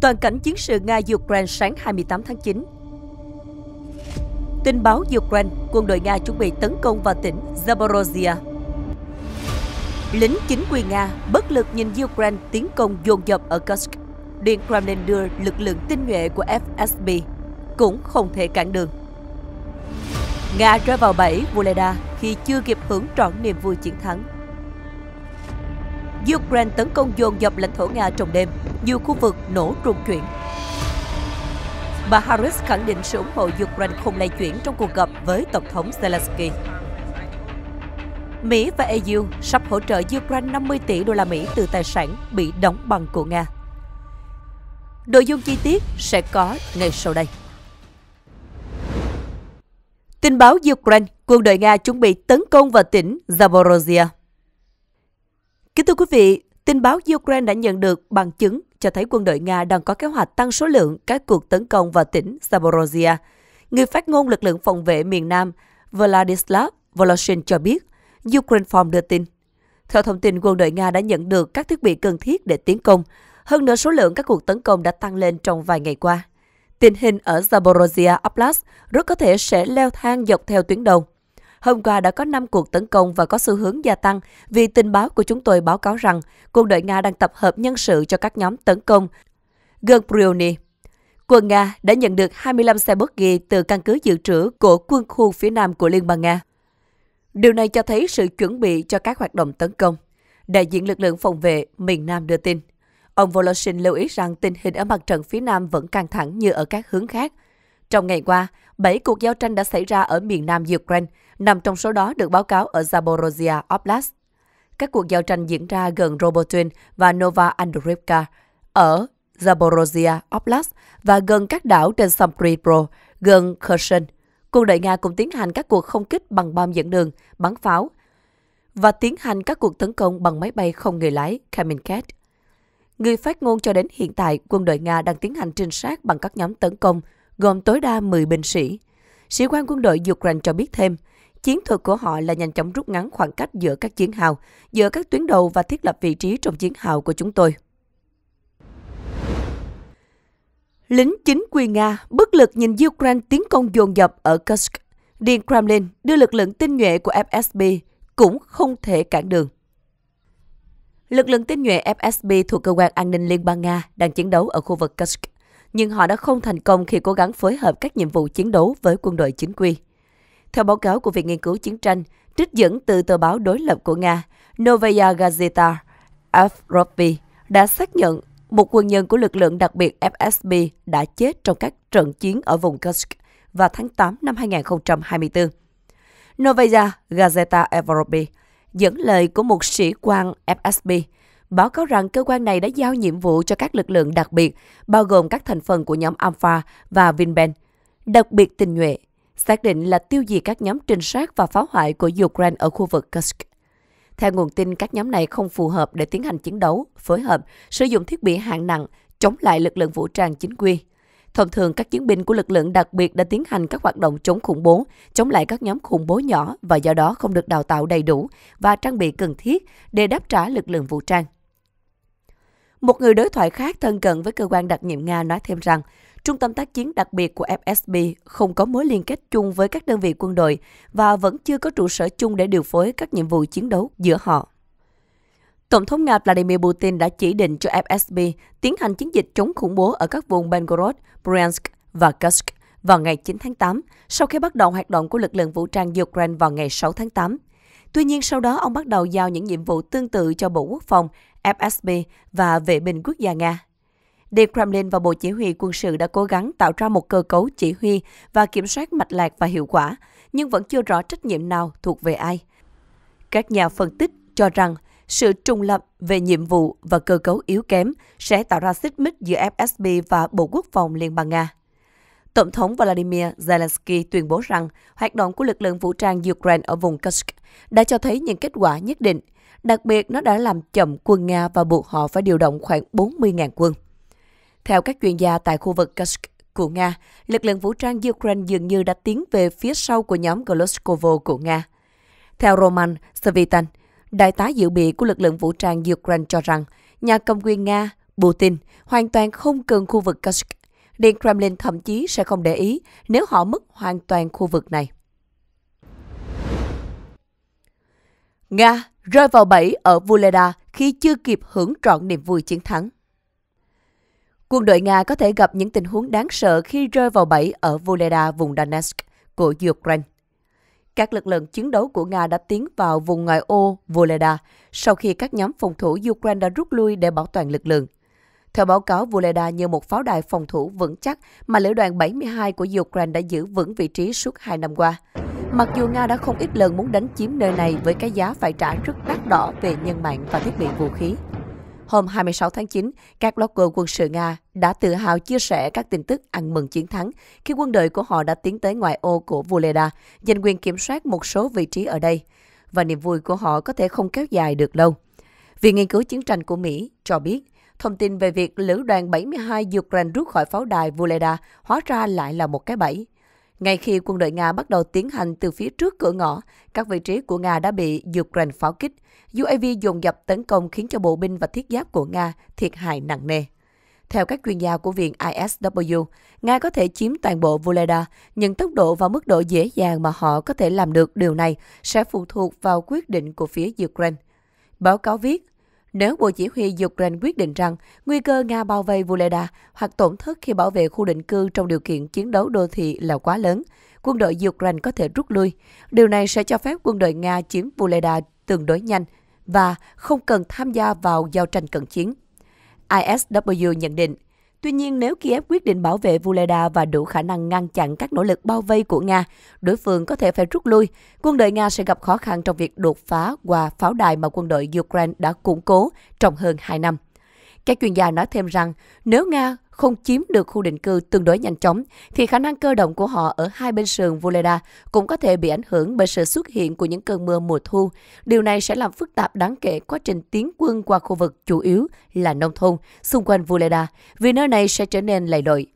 Toàn cảnh chiến sự Nga-Ukraine sáng 28 tháng 9 Tin báo Ukraine, quân đội Nga chuẩn bị tấn công vào tỉnh Zaporozhia. Lính chính quyền Nga bất lực nhìn Ukraine tiến công dồn dập ở Kursk. Điện Kremlin đưa lực lượng tinh nhuệ của FSB cũng không thể cản đường. Nga rơi vào bẫy Voleda khi chưa kịp hưởng trọn niềm vui chiến thắng. Ukraine tấn công dồn dập lãnh thổ Nga trong đêm, nhiều khu vực nổ rung chuyển. Bà Harris khẳng định sự ủng hộ Ukraine không lay chuyển trong cuộc gặp với Tổng thống Zelensky. Mỹ và EU sắp hỗ trợ Ukraine 50 tỷ đô la Mỹ từ tài sản bị đóng băng của Nga. Nội dung chi tiết sẽ có ngay sau đây. Tin báo Ukraine, quân đội Nga chuẩn bị tấn công vào tỉnh Zaporozhye. Kính thưa quý vị, tin báo Ukraine đã nhận được bằng chứng cho thấy quân đội Nga đang có kế hoạch tăng số lượng các cuộc tấn công vào tỉnh Zaporozhia. Người phát ngôn lực lượng phòng vệ miền Nam Vladislav Voloshin cho biết, Ukraine Form đưa tin. Theo thông tin, quân đội Nga đã nhận được các thiết bị cần thiết để tiến công. Hơn nữa, số lượng các cuộc tấn công đã tăng lên trong vài ngày qua. Tình hình ở Zaporozhia Oblast rất có thể sẽ leo thang dọc theo tuyến đầu. Hôm qua đã có 5 cuộc tấn công và có xu hướng gia tăng vì tình báo của chúng tôi báo cáo rằng quân đội Nga đang tập hợp nhân sự cho các nhóm tấn công. Gần Brioni, quân Nga đã nhận được 25 xe bớt ghi từ căn cứ dự trữ của quân khu phía nam của Liên bang Nga. Điều này cho thấy sự chuẩn bị cho các hoạt động tấn công. Đại diện lực lượng phòng vệ miền Nam đưa tin. Ông Voloshin lưu ý rằng tình hình ở mặt trận phía Nam vẫn căng thẳng như ở các hướng khác. Trong ngày qua, 7 cuộc giao tranh đã xảy ra ở miền Nam Ukraine, nằm trong số đó được báo cáo ở Zaporozhia Oblast. Các cuộc giao tranh diễn ra gần Robotyne và Nova Andreevka ở Zaporozhia Oblast và gần các đảo trên Sampripro, gần Kherson. Quân đội Nga cũng tiến hành các cuộc không kích bằng bom dẫn đường, bắn pháo và tiến hành các cuộc tấn công bằng máy bay không người lái Kamenkat. Người phát ngôn cho đến hiện tại, quân đội Nga đang tiến hành trinh sát bằng các nhóm tấn công, gồm tối đa 10 binh sĩ. Sĩ quan quân đội Ukraine cho biết thêm, Chiến thuật của họ là nhanh chóng rút ngắn khoảng cách giữa các chiến hào, giữa các tuyến đầu và thiết lập vị trí trong chiến hào của chúng tôi. Lính chính quy Nga bất lực nhìn Ukraine tiến công dồn dập ở Kursk. Điện Kremlin đưa lực lượng tinh nhuệ của FSB cũng không thể cản đường. Lực lượng tinh nhuệ FSB thuộc Cơ quan An ninh Liên bang Nga đang chiến đấu ở khu vực Kursk, nhưng họ đã không thành công khi cố gắng phối hợp các nhiệm vụ chiến đấu với quân đội chính quy. Theo báo cáo của Viện Nghiên cứu Chiến tranh, trích dẫn từ tờ báo đối lập của Nga, Novaya Gazeta, Avropi đã xác nhận một quân nhân của lực lượng đặc biệt FSB đã chết trong các trận chiến ở vùng Kursk vào tháng 8 năm 2024. Novaya Gazeta Evropi dẫn lời của một sĩ quan FSB báo cáo rằng cơ quan này đã giao nhiệm vụ cho các lực lượng đặc biệt, bao gồm các thành phần của nhóm Alpha và Vinben, đặc biệt tình nhuệ xác định là tiêu diệt các nhóm trinh sát và phá hoại của Ukraine ở khu vực Kursk. Theo nguồn tin, các nhóm này không phù hợp để tiến hành chiến đấu, phối hợp, sử dụng thiết bị hạng nặng, chống lại lực lượng vũ trang chính quy. Thông thường, các chiến binh của lực lượng đặc biệt đã tiến hành các hoạt động chống khủng bố, chống lại các nhóm khủng bố nhỏ và do đó không được đào tạo đầy đủ và trang bị cần thiết để đáp trả lực lượng vũ trang. Một người đối thoại khác thân cận với cơ quan đặc nhiệm Nga nói thêm rằng, Trung tâm tác chiến đặc biệt của FSB không có mối liên kết chung với các đơn vị quân đội và vẫn chưa có trụ sở chung để điều phối các nhiệm vụ chiến đấu giữa họ. Tổng thống Nga Vladimir Putin đã chỉ định cho FSB tiến hành chiến dịch chống khủng bố ở các vùng Belgorod, Bryansk và Kursk vào ngày 9 tháng 8, sau khi bắt đầu hoạt động của lực lượng vũ trang Ukraine vào ngày 6 tháng 8. Tuy nhiên, sau đó ông bắt đầu giao những nhiệm vụ tương tự cho Bộ Quốc phòng, FSB và Vệ binh quốc gia Nga. Điện Kremlin và Bộ Chỉ huy quân sự đã cố gắng tạo ra một cơ cấu chỉ huy và kiểm soát mạch lạc và hiệu quả, nhưng vẫn chưa rõ trách nhiệm nào thuộc về ai. Các nhà phân tích cho rằng sự trùng lập về nhiệm vụ và cơ cấu yếu kém sẽ tạo ra xích mích giữa FSB và Bộ Quốc phòng Liên bang Nga. Tổng thống Vladimir Zelensky tuyên bố rằng hoạt động của lực lượng vũ trang Ukraine ở vùng Kursk đã cho thấy những kết quả nhất định. Đặc biệt, nó đã làm chậm quân Nga và buộc họ phải điều động khoảng 40.000 quân. Theo các chuyên gia tại khu vực Kursk của Nga, lực lượng vũ trang Ukraine dường như đã tiến về phía sau của nhóm Goloskovo của Nga. Theo Roman Svitan, đại tá dự bị của lực lượng vũ trang Ukraine cho rằng nhà cầm quyền Nga, Putin, hoàn toàn không cần khu vực Kursk. Điện Kremlin thậm chí sẽ không để ý nếu họ mất hoàn toàn khu vực này. Nga rơi vào bẫy ở Vuleda khi chưa kịp hưởng trọn niềm vui chiến thắng. Quân đội Nga có thể gặp những tình huống đáng sợ khi rơi vào bẫy ở Voleda, vùng Donetsk của Ukraine. Các lực lượng chiến đấu của Nga đã tiến vào vùng ngoại ô Voleda sau khi các nhóm phòng thủ Ukraine đã rút lui để bảo toàn lực lượng. Theo báo cáo, Voleda như một pháo đài phòng thủ vững chắc mà lữ đoàn 72 của Ukraine đã giữ vững vị trí suốt hai năm qua. Mặc dù Nga đã không ít lần muốn đánh chiếm nơi này với cái giá phải trả rất đắt đỏ về nhân mạng và thiết bị vũ khí hôm 26 tháng 9, các blogger quân sự Nga đã tự hào chia sẻ các tin tức ăn mừng chiến thắng khi quân đội của họ đã tiến tới ngoại ô của Voleda, giành quyền kiểm soát một số vị trí ở đây. Và niềm vui của họ có thể không kéo dài được lâu. Viện Nghiên cứu Chiến tranh của Mỹ cho biết, thông tin về việc lữ đoàn 72 Ukraine rút khỏi pháo đài Voleda hóa ra lại là một cái bẫy. Ngay khi quân đội Nga bắt đầu tiến hành từ phía trước cửa ngõ, các vị trí của Nga đã bị Ukraine pháo kích. UAV dồn dập tấn công khiến cho bộ binh và thiết giáp của Nga thiệt hại nặng nề. Theo các chuyên gia của viện ISW, Nga có thể chiếm toàn bộ Voleda, nhưng tốc độ và mức độ dễ dàng mà họ có thể làm được điều này sẽ phụ thuộc vào quyết định của phía Ukraine. Báo cáo viết, nếu Bộ Chỉ huy Ukraine quyết định rằng nguy cơ Nga bao vây Vuleda hoặc tổn thất khi bảo vệ khu định cư trong điều kiện chiến đấu đô thị là quá lớn, quân đội Ukraine có thể rút lui. Điều này sẽ cho phép quân đội Nga chiếm Vuleda tương đối nhanh và không cần tham gia vào giao tranh cận chiến. ISW nhận định Tuy nhiên, nếu Kiev quyết định bảo vệ Vuleda và đủ khả năng ngăn chặn các nỗ lực bao vây của Nga, đối phương có thể phải rút lui. Quân đội Nga sẽ gặp khó khăn trong việc đột phá qua pháo đài mà quân đội Ukraine đã củng cố trong hơn 2 năm. Các chuyên gia nói thêm rằng, nếu Nga không chiếm được khu định cư tương đối nhanh chóng, thì khả năng cơ động của họ ở hai bên sườn Voleda cũng có thể bị ảnh hưởng bởi sự xuất hiện của những cơn mưa mùa thu. Điều này sẽ làm phức tạp đáng kể quá trình tiến quân qua khu vực chủ yếu là nông thôn xung quanh Voleda, vì nơi này sẽ trở nên lầy lội.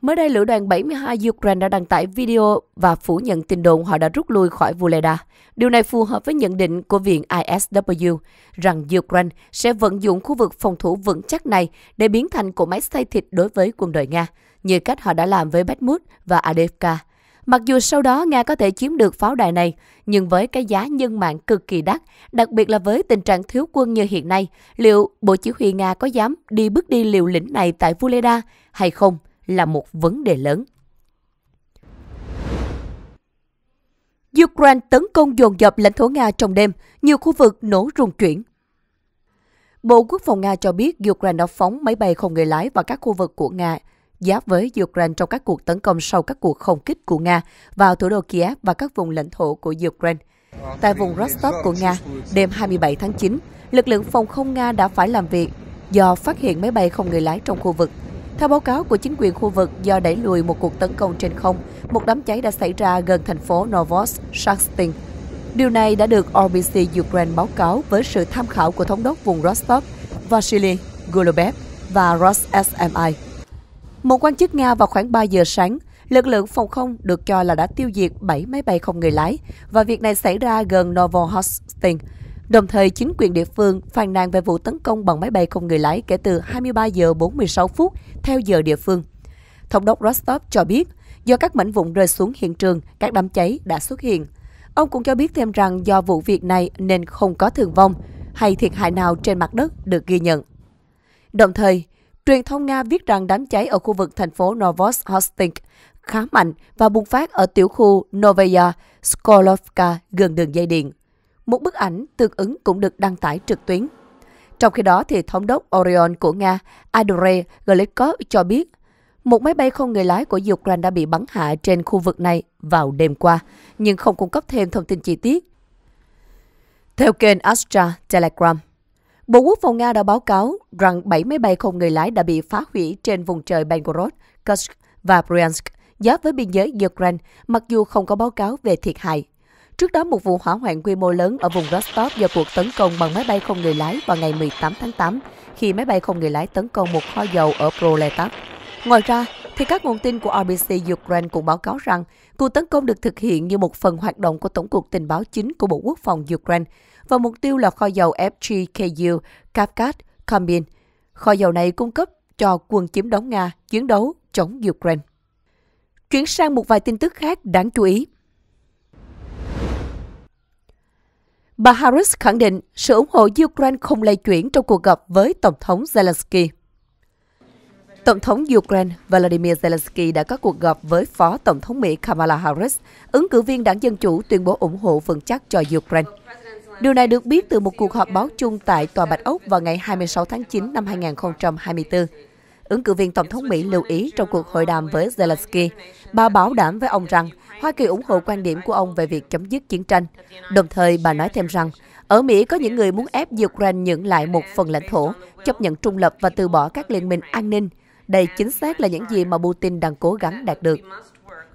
Mới đây, lữ đoàn 72 Ukraine đã đăng tải video và phủ nhận tin đồn họ đã rút lui khỏi Vuleda. Điều này phù hợp với nhận định của Viện ISW rằng Ukraine sẽ vận dụng khu vực phòng thủ vững chắc này để biến thành cỗ máy xây thịt đối với quân đội Nga, như cách họ đã làm với Bakhmut và Adevka. Mặc dù sau đó Nga có thể chiếm được pháo đài này, nhưng với cái giá nhân mạng cực kỳ đắt, đặc biệt là với tình trạng thiếu quân như hiện nay, liệu Bộ Chỉ huy Nga có dám đi bước đi liều lĩnh này tại Vuleda hay không? là một vấn đề lớn. Ukraine tấn công dồn dập lãnh thổ Nga trong đêm, nhiều khu vực nổ rung chuyển. Bộ Quốc phòng Nga cho biết Ukraine đã phóng máy bay không người lái vào các khu vực của Nga giáp với Ukraine trong các cuộc tấn công sau các cuộc không kích của Nga vào thủ đô Kiev và các vùng lãnh thổ của Ukraine. Tại vùng Rostov của Nga, đêm 27 tháng 9, lực lượng phòng không Nga đã phải làm việc do phát hiện máy bay không người lái trong khu vực theo báo cáo của chính quyền khu vực do đẩy lùi một cuộc tấn công trên không, một đám cháy đã xảy ra gần thành phố Novosarstin. Điều này đã được RBC Ukraine báo cáo với sự tham khảo của thống đốc vùng Rostov Vasily Golubev và RosSMI. Một quan chức Nga vào khoảng 3 giờ sáng, lực lượng phòng không được cho là đã tiêu diệt 7 máy bay không người lái và việc này xảy ra gần Novohostin, Đồng thời, chính quyền địa phương phàn nàn về vụ tấn công bằng máy bay không người lái kể từ 23 giờ 46 phút theo giờ địa phương. Thống đốc Rostov cho biết, do các mảnh vụn rơi xuống hiện trường, các đám cháy đã xuất hiện. Ông cũng cho biết thêm rằng do vụ việc này nên không có thương vong hay thiệt hại nào trên mặt đất được ghi nhận. Đồng thời, truyền thông Nga viết rằng đám cháy ở khu vực thành phố Novoshostinsk khá mạnh và bùng phát ở tiểu khu Novaya Skolovka gần đường dây điện một bức ảnh tương ứng cũng được đăng tải trực tuyến. Trong khi đó, thì thống đốc Orion của Nga, Andrei Glikov cho biết, một máy bay không người lái của Ukraine đã bị bắn hạ trên khu vực này vào đêm qua, nhưng không cung cấp thêm thông tin chi tiết. Theo kênh Astra Telegram, Bộ Quốc phòng Nga đã báo cáo rằng 7 máy bay không người lái đã bị phá hủy trên vùng trời Belgorod, Kursk và Bryansk giáp với biên giới Ukraine, mặc dù không có báo cáo về thiệt hại Trước đó, một vụ hỏa hoạn quy mô lớn ở vùng Rostov do cuộc tấn công bằng máy bay không người lái vào ngày 18 tháng 8, khi máy bay không người lái tấn công một kho dầu ở Proletar. Ngoài ra, thì các nguồn tin của RBC Ukraine cũng báo cáo rằng cuộc tấn công được thực hiện như một phần hoạt động của Tổng cục Tình báo chính của Bộ Quốc phòng Ukraine và mục tiêu là kho dầu FGKU Kavkaz Kambin. Kho dầu này cung cấp cho quân chiếm đóng Nga chiến đấu chống Ukraine. Chuyển sang một vài tin tức khác đáng chú ý. Bà Harris khẳng định sự ủng hộ Ukraine không lay chuyển trong cuộc gặp với Tổng thống Zelensky. Tổng thống Ukraine Vladimir Zelensky đã có cuộc gặp với Phó Tổng thống Mỹ Kamala Harris, ứng cử viên đảng Dân Chủ tuyên bố ủng hộ vững chắc cho Ukraine. Điều này được biết từ một cuộc họp báo chung tại Tòa Bạch Ốc vào ngày 26 tháng 9 năm 2024 ứng cử viên Tổng thống Mỹ lưu ý trong cuộc hội đàm với Zelensky. Bà bảo đảm với ông rằng Hoa Kỳ ủng hộ quan điểm của ông về việc chấm dứt chiến tranh. Đồng thời, bà nói thêm rằng, ở Mỹ có những người muốn ép Ukraine nhượng lại một phần lãnh thổ, chấp nhận trung lập và từ bỏ các liên minh an ninh. Đây chính xác là những gì mà Putin đang cố gắng đạt được.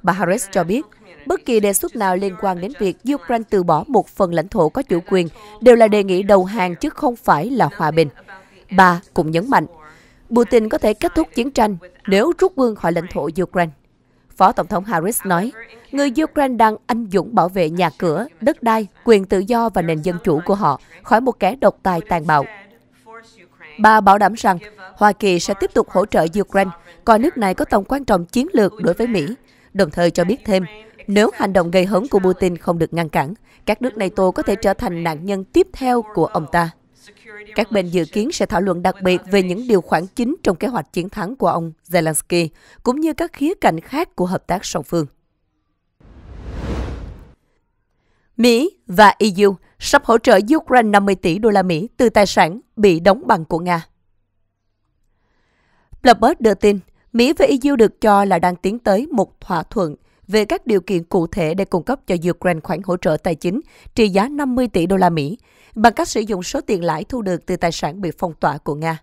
Bà Harris cho biết, bất kỳ đề xuất nào liên quan đến việc Ukraine từ bỏ một phần lãnh thổ có chủ quyền đều là đề nghị đầu hàng chứ không phải là hòa bình. Bà cũng nhấn mạnh, Putin có thể kết thúc chiến tranh nếu rút quân khỏi lãnh thổ Ukraine. Phó Tổng thống Harris nói, người Ukraine đang anh dũng bảo vệ nhà cửa, đất đai, quyền tự do và nền dân chủ của họ khỏi một kẻ độc tài tàn bạo. Bà bảo đảm rằng Hoa Kỳ sẽ tiếp tục hỗ trợ Ukraine, coi nước này có tầm quan trọng chiến lược đối với Mỹ, đồng thời cho biết thêm, nếu hành động gây hấn của Putin không được ngăn cản, các nước NATO có thể trở thành nạn nhân tiếp theo của ông ta. Các bên dự kiến sẽ thảo luận đặc biệt về những điều khoản chính trong kế hoạch chiến thắng của ông Zelensky, cũng như các khía cạnh khác của hợp tác song phương. Mỹ và EU sắp hỗ trợ Ukraine 50 tỷ đô la Mỹ từ tài sản bị đóng bằng của Nga. Bloomberg đưa tin, Mỹ và EU được cho là đang tiến tới một thỏa thuận về các điều kiện cụ thể để cung cấp cho Ukraine khoản hỗ trợ tài chính trị giá 50 tỷ đô la Mỹ bằng cách sử dụng số tiền lãi thu được từ tài sản bị phong tỏa của Nga.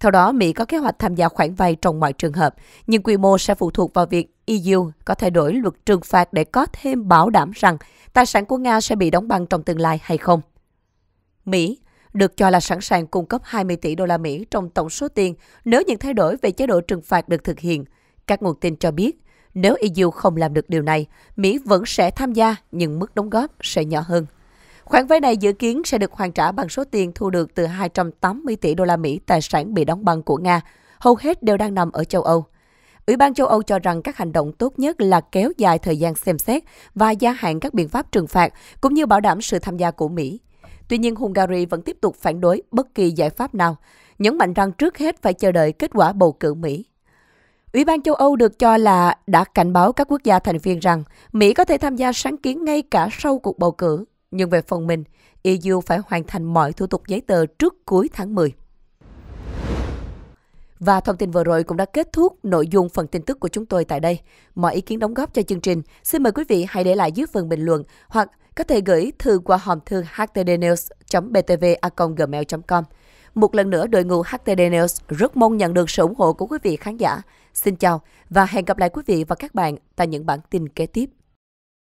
Theo đó, Mỹ có kế hoạch tham gia khoản vay trong mọi trường hợp, nhưng quy mô sẽ phụ thuộc vào việc EU có thay đổi luật trừng phạt để có thêm bảo đảm rằng tài sản của Nga sẽ bị đóng băng trong tương lai hay không. Mỹ được cho là sẵn sàng cung cấp 20 tỷ đô la Mỹ trong tổng số tiền nếu những thay đổi về chế độ trừng phạt được thực hiện. Các nguồn tin cho biết, nếu EU không làm được điều này, Mỹ vẫn sẽ tham gia nhưng mức đóng góp sẽ nhỏ hơn. Khoản vay này dự kiến sẽ được hoàn trả bằng số tiền thu được từ 280 tỷ đô la Mỹ tài sản bị đóng băng của Nga, hầu hết đều đang nằm ở châu Âu. Ủy ban châu Âu cho rằng các hành động tốt nhất là kéo dài thời gian xem xét và gia hạn các biện pháp trừng phạt, cũng như bảo đảm sự tham gia của Mỹ. Tuy nhiên, Hungary vẫn tiếp tục phản đối bất kỳ giải pháp nào, nhấn mạnh rằng trước hết phải chờ đợi kết quả bầu cử Mỹ. Ủy ban châu Âu được cho là đã cảnh báo các quốc gia thành viên rằng Mỹ có thể tham gia sáng kiến ngay cả sau cuộc bầu cử nhưng về phần mình, EU phải hoàn thành mọi thủ tục giấy tờ trước cuối tháng 10. Và thông tin vừa rồi cũng đã kết thúc nội dung phần tin tức của chúng tôi tại đây. Mọi ý kiến đóng góp cho chương trình, xin mời quý vị hãy để lại dưới phần bình luận hoặc có thể gửi thư qua hòm thư htdnews.btv.gmail.com. Một lần nữa, đội ngũ HTD News rất mong nhận được sự ủng hộ của quý vị khán giả. Xin chào và hẹn gặp lại quý vị và các bạn tại những bản tin kế tiếp.